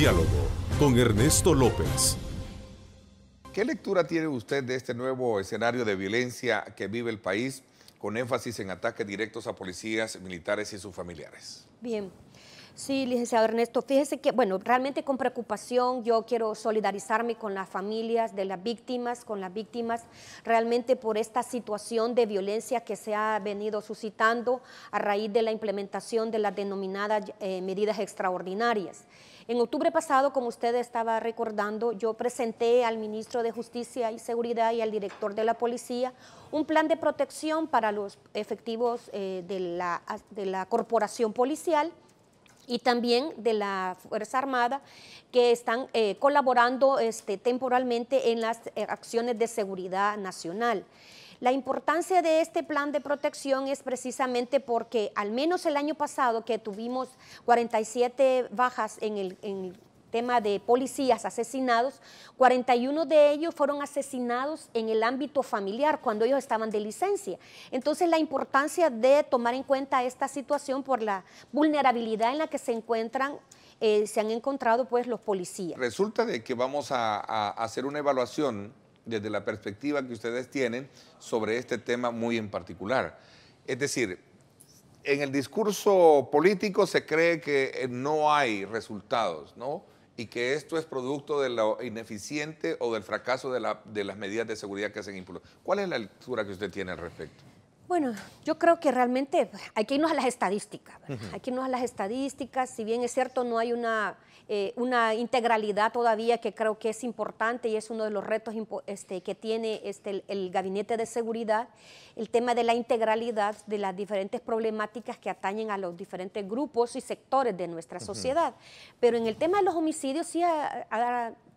diálogo con Ernesto López. ¿Qué lectura tiene usted de este nuevo escenario de violencia que vive el país con énfasis en ataques directos a policías, militares y sus familiares? Bien, Sí, licenciado Ernesto, fíjese que, bueno, realmente con preocupación yo quiero solidarizarme con las familias de las víctimas, con las víctimas realmente por esta situación de violencia que se ha venido suscitando a raíz de la implementación de las denominadas eh, medidas extraordinarias. En octubre pasado, como usted estaba recordando, yo presenté al ministro de Justicia y Seguridad y al director de la policía un plan de protección para los efectivos eh, de la corporación policial y también de la Fuerza Armada que están eh, colaborando este, temporalmente en las eh, acciones de seguridad nacional. La importancia de este plan de protección es precisamente porque al menos el año pasado que tuvimos 47 bajas en el, tema de policías asesinados, 41 de ellos fueron asesinados en el ámbito familiar cuando ellos estaban de licencia. Entonces la importancia de tomar en cuenta esta situación por la vulnerabilidad en la que se encuentran eh, se han encontrado pues los policías. Resulta de que vamos a, hacer una evaluación desde la perspectiva que ustedes tienen sobre este tema muy en particular. Es decir, en el discurso político se cree que no hay resultados, ¿no? y que esto es producto de lo ineficiente o del fracaso de, las medidas de seguridad que hacen impulso. ¿Cuál es la lectura que usted tiene al respecto? Bueno, yo creo que realmente pues, hay que irnos a las estadísticas. Hay que irnos a las estadísticas. Si bien es cierto, no hay una eh, una integralidad todavía que creo que es importante y es uno de los retos este, que tiene este, el, Gabinete de Seguridad, el tema de la integralidad de las diferentes problemáticas que atañen a los diferentes grupos y sectores de nuestra sociedad. Pero en el tema de los homicidios sí a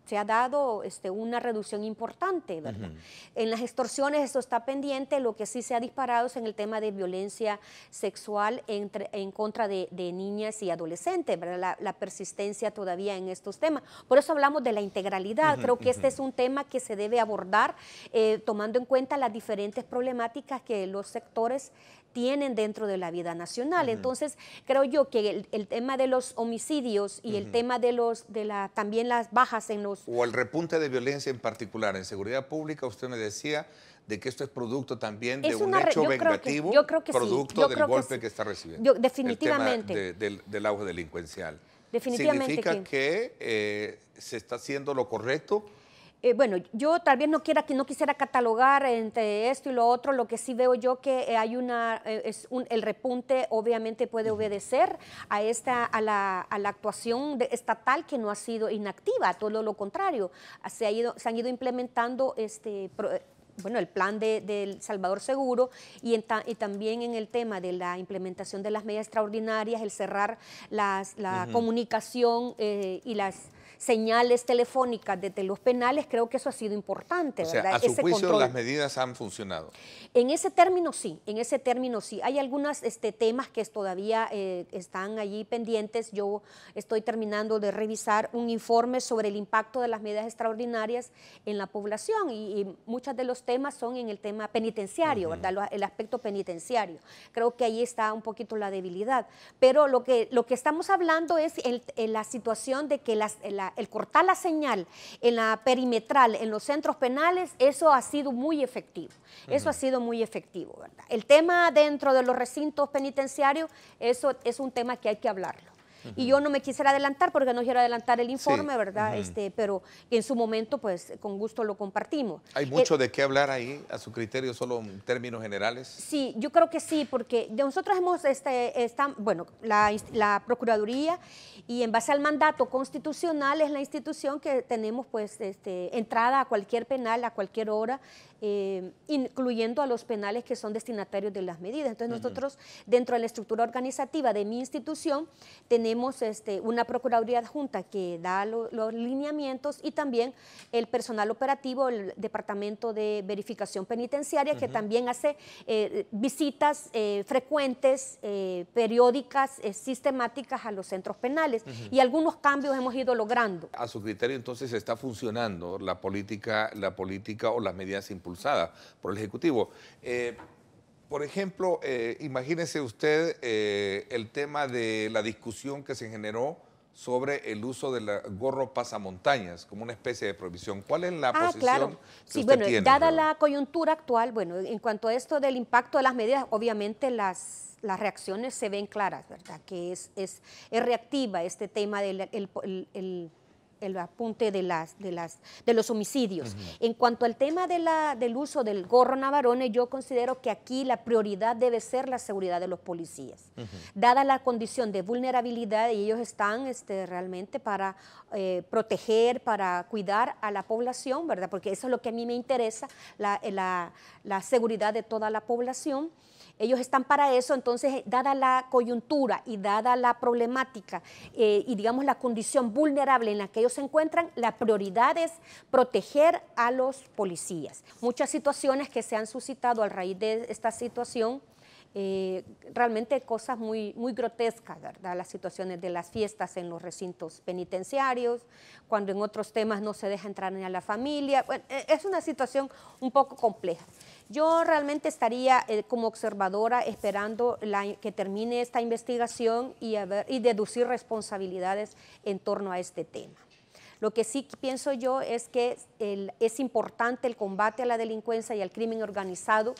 se ha dado este, una reducción importante, ¿verdad? En las extorsiones eso está pendiente, lo que sí se ha disparado es en el tema de violencia sexual entre, en contra de, niñas y adolescentes, ¿verdad? La, persistencia todavía en estos temas. Por eso hablamos de la integralidad, creo que este es un tema que se debe abordar eh, tomando en cuenta las diferentes problemáticas que los sectores tienen dentro de la vida nacional. Entonces, creo yo que el, tema de los homicidios y el tema de los de la también las bajas en los o el repunte de violencia en particular en seguridad pública, usted me decía de que esto es producto también de un hecho vengativo, yo producto del golpe que, está recibiendo. definitivamente. El del auge delincuencial. Definitivamente. Significa que, eh, se está haciendo lo correcto eh, bueno, yo tal vez no quiera que no quisiera catalogar entre esto y lo otro, lo que sí veo yo que eh, hay una eh, es un, el repunte obviamente puede obedecer a esta a la, a la actuación estatal que no ha sido inactiva, todo lo contrario, ah, se ha ido se han ido implementando este bueno, el plan del de, Salvador Seguro y, y, también en el tema de la implementación de las medidas extraordinarias, el cerrar las, la comunicación y las señales telefónicas desde los penales, creo que eso ha sido importante, ¿verdad? a juicio las medidas han funcionado. En ese término sí, en ese término sí. Hay algunos este, temas que todavía eh, están allí pendientes. Yo estoy terminando de revisar un informe sobre el impacto de las medidas extraordinarias en la población y, muchos de los temas son en el tema penitenciario, ¿verdad? El aspecto penitenciario. Creo que ahí está un poquito la debilidad. Pero lo que, lo que estamos hablando es la situación de que las, el cortar la señal en la perimetral, en los centros penales, eso ha sido muy efectivo. Eso ha sido muy efectivo, El tema dentro de los recintos penitenciarios, eso es un tema que hay que hablarlo. Y yo no me quisiera adelantar porque no quiero adelantar el informe, ¿verdad? este, pero en su momento, pues con gusto lo compartimos. ¿Hay eh, mucho de qué hablar ahí, a su criterio, solo en términos generales? Sí, yo creo que sí, porque nosotros hemos, este, esta, bueno, la, la Procuraduría y en base al mandato constitucional es la institución que tenemos pues este, entrada a cualquier penal, a cualquier hora, eh, incluyendo a los penales que son destinatarios de las medidas. Entonces nosotros dentro de la estructura organizativa de mi institución tenemos tenemos este, una Procuraduría adjunta que da los lineamientos y también el personal operativo, el Departamento de Verificación Penitenciaria, que también hace eh, visitas eh, frecuentes, eh, periódicas, sistemáticas a los centros penales. Y algunos cambios hemos ido logrando. A su criterio, entonces, está funcionando la política, la política o las medidas impulsadas por el Ejecutivo por ejemplo, eh, imagínese usted eh, el tema de la discusión que se generó sobre el uso del gorro pasamontañas como una especie de prohibición. ¿Cuál es la ah, posición claro. sí, bueno, Dada la coyuntura actual, bueno, en cuanto a esto del impacto de las medidas, obviamente las, las reacciones se ven claras, ¿verdad? Que es, es, es reactiva este tema del el el apunte de, las, de, las, de los homicidios. En cuanto al tema del uso del gorro navarone, yo considero que aquí la prioridad debe ser la seguridad de los policías. Dada la condición de vulnerabilidad, ellos están este, realmente para eh, proteger, para cuidar a la población, ¿verdad? Porque eso es lo que a mí me interesa, la eh, seguridad de toda la población. Ellos están para eso, entonces, eh, dada la coyuntura y dada la problemática eh, y, digamos, la condición vulnerable en la que ellos se encuentran, la prioridad es proteger a los policías. Muchas situaciones que se han suscitado a raíz de esta situación. Eh, realmente cosas muy, muy grotescas, ¿verdad? Las situaciones de las fiestas en los recintos penitenciarios, cuando en otros temas no se deja entrar ni a la familia. Bueno, e, es una situación un poco compleja. Yo realmente estaría eh, como observadora esperando que termine esta investigación y, deducir responsabilidades en torno a este tema. Lo que sí pienso yo es que es importante el combate a la delincuencia y al crimen organizado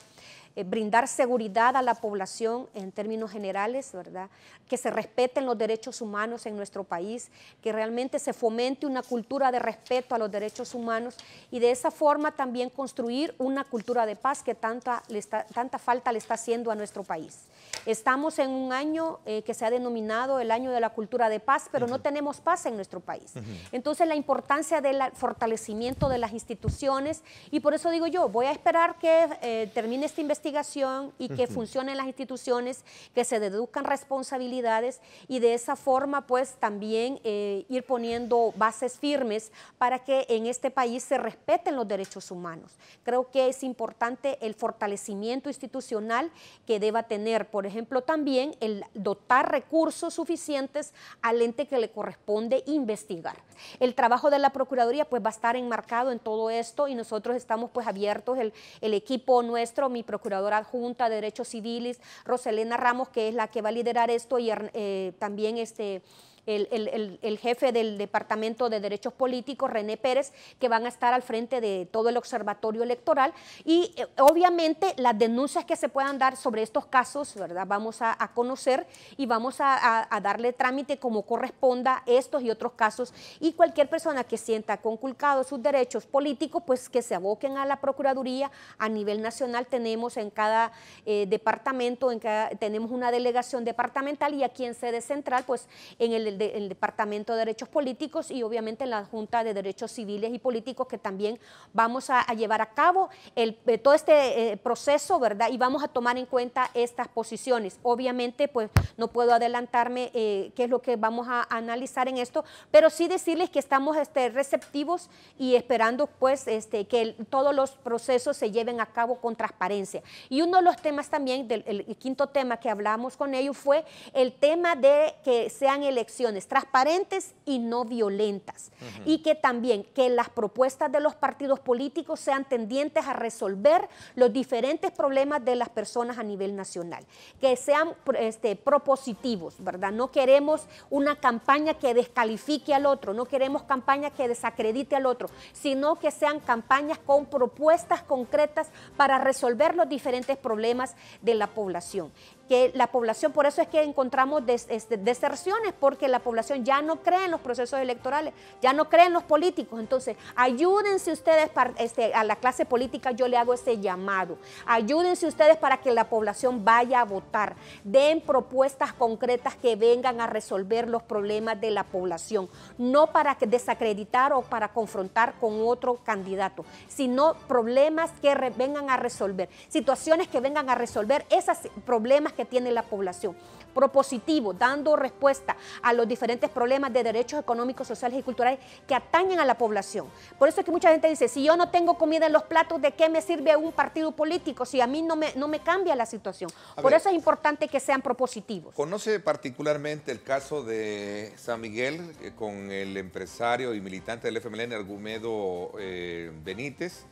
eh, brindar seguridad a la población en términos generales, ¿verdad? Que se respeten los derechos humanos en nuestro país, que realmente se fomente una cultura de respeto a los derechos humanos y de esa forma también construir una cultura de paz que tanta, le tanta falta le está haciendo a nuestro país. Estamos en un año eh, que se ha denominado el año de la cultura de paz, pero no tenemos paz en nuestro país. Entonces la importancia del fortalecimiento de las instituciones y por eso digo yo, voy a esperar que eh, termine esta investigación investigación y que funcionen las instituciones, que se deduzcan responsabilidades y de esa forma pues también eh, ir poniendo bases firmes para que en este país se respeten los derechos humanos. Creo que es importante el fortalecimiento institucional que deba tener, por ejemplo, también el dotar recursos suficientes al ente que le corresponde investigar. El trabajo de la Procuraduría pues va a estar enmarcado en todo esto y nosotros estamos pues abiertos, el, el equipo nuestro, mi Procuraduría Adjunta de Derechos Civiles, Roselena Ramos, que es la que va a liderar esto, y eh, también este, el, jefe del Departamento de Derechos Políticos, René Pérez, que van a estar al frente de todo el observatorio electoral. Y eh, obviamente las denuncias que se puedan dar sobre estos casos, ¿verdad? Vamos a, conocer y vamos a, darle trámite como corresponda estos y otros casos. Y cualquier persona que sienta conculcado sus derechos políticos, pues que se aboquen a la Procuraduría a nivel nacional. Tenemos en cada eh, departamento, en cada, tenemos una delegación departamental y aquí en sede central, pues en el el, Departamento de Derechos Políticos y obviamente la Junta de Derechos Civiles y Políticos que también vamos a, llevar a cabo eh, todo este eh, proceso, ¿verdad? Y vamos a tomar en cuenta estas posiciones. Obviamente, pues no puedo adelantarme eh, qué es lo que vamos a, analizar en esto, pero sí decirles que estamos este, receptivos y esperando pues este, que todos los procesos se lleven a cabo con transparencia. Y uno de los temas también, el quinto tema que hablamos con ellos fue el tema de que sean elecciones transparentes y no violentas. Y que también que las propuestas de los partidos políticos sean tendientes a resolver los diferentes problemas de las personas a nivel nacional. Que sean este, propositivos, ¿verdad? No queremos una campaña que descalifique al otro, no queremos campaña que desacredite al otro, sino que sean campañas con propuestas concretas para resolver los diferentes problemas de la población que la población, por eso es que encontramos este, deserciones, porque la población ya no cree en los procesos electorales, ya no cree en los políticos. Entonces, ayúdense ustedes este, a la clase política, yo le hago ese llamado. Ayúdense ustedes para que la población vaya a votar. Den propuestas concretas que vengan a resolver los problemas de la población, no para desacreditar o para confrontar con otro candidato, sino problemas que vengan a resolver, situaciones que vengan a resolver, esos problemas que tiene la población. Propositivo, dando respuesta a los diferentes problemas de derechos económicos, sociales y culturales que atañen a la población. Por eso es que mucha gente dice, si yo no tengo comida en los platos, ¿de qué me sirve un partido político si a mí no me, no me cambia la situación? Por eso es importante que sean propositivos. ¿Conoce particularmente el caso de San Miguel eh, con el empresario y militante del FMLN, Argumedo eh, Benítez?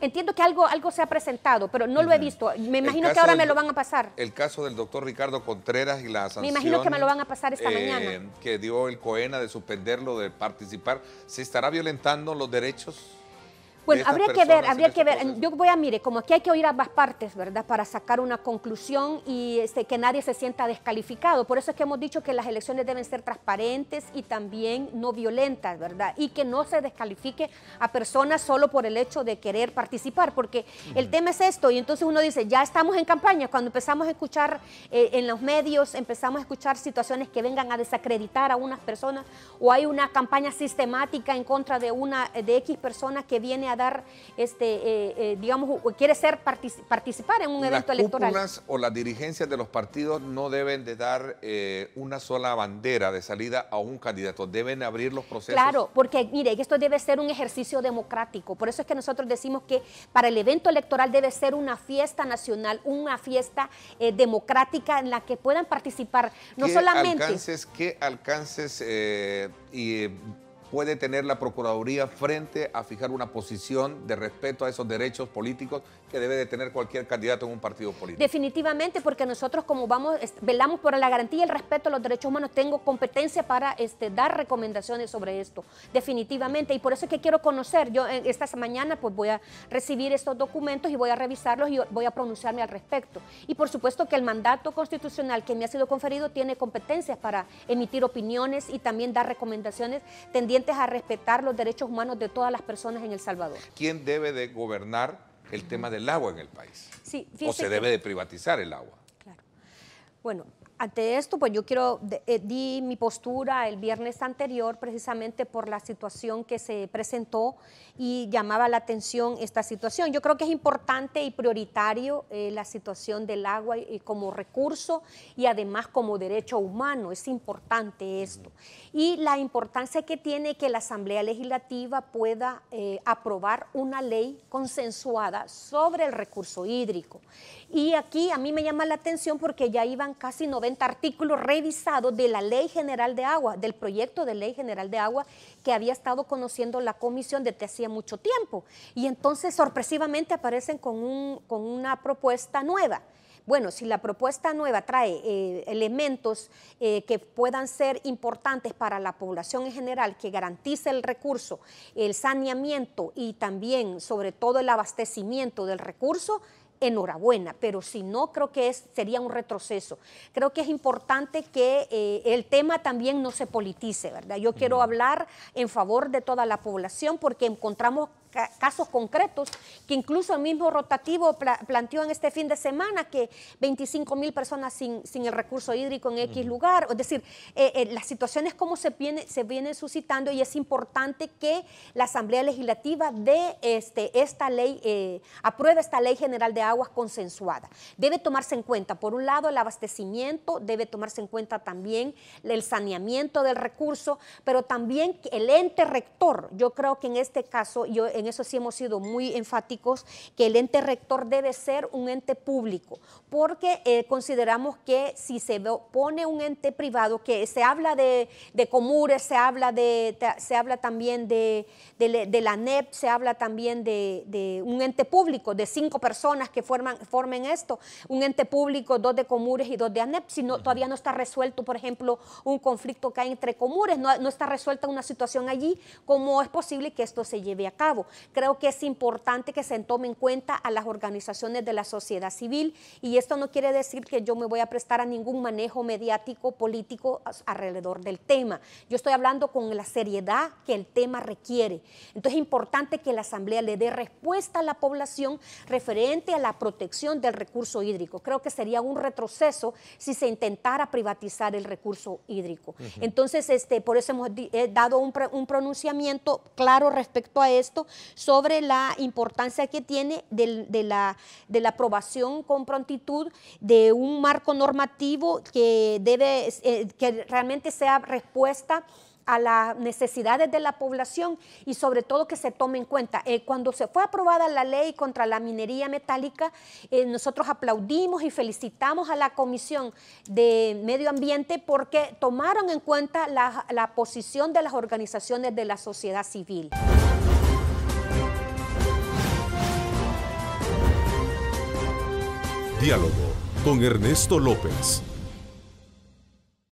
Entiendo que algo, algo se ha presentado, pero no lo he visto. Me imagino que ahora me lo van a pasar. El caso del doctor Ricardo Contreras y la sanción. Me imagino que me lo van a pasar esta mañana. Eh, que dio el COENA de suspenderlo, de participar. ¿Se estará violentando los derechos bueno, habría que ver, habría que este ver. Yo voy a, mire, como aquí hay que oír ambas partes, ¿verdad? Para sacar una conclusión y este, que nadie se sienta descalificado. Por eso es que hemos dicho que las elecciones deben ser transparentes y también no violentas, ¿verdad? Y que no se descalifique a personas solo por el hecho de querer participar, porque el tema es esto. Y entonces uno dice, ya estamos en campaña. Cuando empezamos a escuchar eh, en los medios, empezamos a escuchar situaciones que vengan a desacreditar a unas personas o hay una campaña sistemática en contra de, una, de X personas que viene a dar, este, eh, eh, digamos, quiere ser participar en un evento electoral. Las o las dirigencias de los partidos no deben de dar eh, una sola bandera de salida a un candidato, deben abrir los procesos. Claro, porque mire, esto debe ser un ejercicio democrático, por eso es que nosotros decimos que para el evento electoral debe ser una fiesta nacional, una fiesta democrática en la que puedan participar no solamente. ¿Qué Alcances, ¿Qué alcances y puede tener la Procuraduría frente a fijar una posición de respeto a esos derechos políticos que debe de tener cualquier candidato en un partido político? Definitivamente, porque nosotros como vamos, velamos por la garantía y el respeto a los derechos humanos, tengo competencia para este, dar recomendaciones sobre esto, definitivamente. Y por eso es que quiero conocer, yo esta mañana pues voy a recibir estos documentos y voy a revisarlos y voy a pronunciarme al respecto. Y por supuesto que el mandato constitucional que me ha sido conferido tiene competencias para emitir opiniones y también dar recomendaciones tendientes a respetar los derechos humanos de todas las personas en El Salvador. ¿Quién debe de gobernar el tema del agua en el país? ¿O se debe de privatizar el agua? Claro. Bueno, ante esto, pues yo quiero, eh, di mi postura el viernes anterior precisamente por la situación que se presentó y llamaba la atención esta situación. Yo creo que es importante y prioritario eh, la situación del agua eh, como recurso y además como derecho humano. Es importante esto. Y la importancia que tiene que la Asamblea Legislativa pueda aprobar una ley consensuada sobre el recurso hídrico. Y aquí a mí me llama la atención porque ya iban casi 90 artículo artículos revisados de la Ley General de Agua, del proyecto de Ley General de Agua que había estado conociendo la comisión desde hacía mucho tiempo. Y entonces sorpresivamente aparecen con, con una propuesta nueva. Bueno, si la propuesta nueva trae eh, elementos eh, que puedan ser importantes para la población en general, que garantice el recurso, el saneamiento y también, sobre todo, el abastecimiento del recurso, enhorabuena, pero si no, creo que es, sería un retroceso. Creo que es importante que eh, el tema también no se politice, ¿verdad? Yo quiero hablar en favor de toda la población porque encontramos casos concretos que incluso el mismo rotativo planteó en este fin de semana que 25 mil personas sin, sin, el recurso hídrico en X lugar. Es decir, eh, eh, las situaciones como se, viene, se vienen suscitando y es importante que la Asamblea Legislativa de este, esta ley, eh, apruebe esta ley general de aguas consensuada. Debe tomarse en cuenta, por un lado, el abastecimiento, debe tomarse en cuenta también el saneamiento del recurso, pero también el ente rector. Yo creo que en este caso, yo en eso sí hemos sido muy enfáticos, que el ente rector debe ser un ente público, porque eh, consideramos que si se pone un ente privado, que se habla de, Comures, se habla, de, se habla también de, la ANEP, se habla también de, un ente público, de cinco personas que forman, formen esto, un ente público, dos de Comures y dos de ANEP, si todavía no está resuelto, por ejemplo, un conflicto que hay entre Comures, no está resuelta una situación allí, ¿cómo es posible que esto se lleve a cabo? creo que es importante que se tome en cuenta a las organizaciones de la sociedad civil y esto no quiere decir que yo me voy a prestar a ningún manejo mediático, político alrededor del tema. Yo estoy hablando con la seriedad que el tema requiere. Entonces es importante que la Asamblea le dé respuesta a la población referente a la protección del recurso hídrico. Creo que sería un retroceso si se intentara privatizar el recurso hídrico. Entonces, este, por eso hemos dado un pronunciamiento claro respecto a esto sobre la importancia que tiene de, la, aprobación con prontitud de un marco normativo que debe, eh, que realmente sea respuesta a las necesidades de la población y sobre todo que se tome en cuenta. Eh, cuando se fue aprobada la ley contra la minería metálica, eh, nosotros aplaudimos y felicitamos a la Comisión de Medio Ambiente porque tomaron en cuenta la posición de las organizaciones de la sociedad civil. Diálogo con Ernesto López.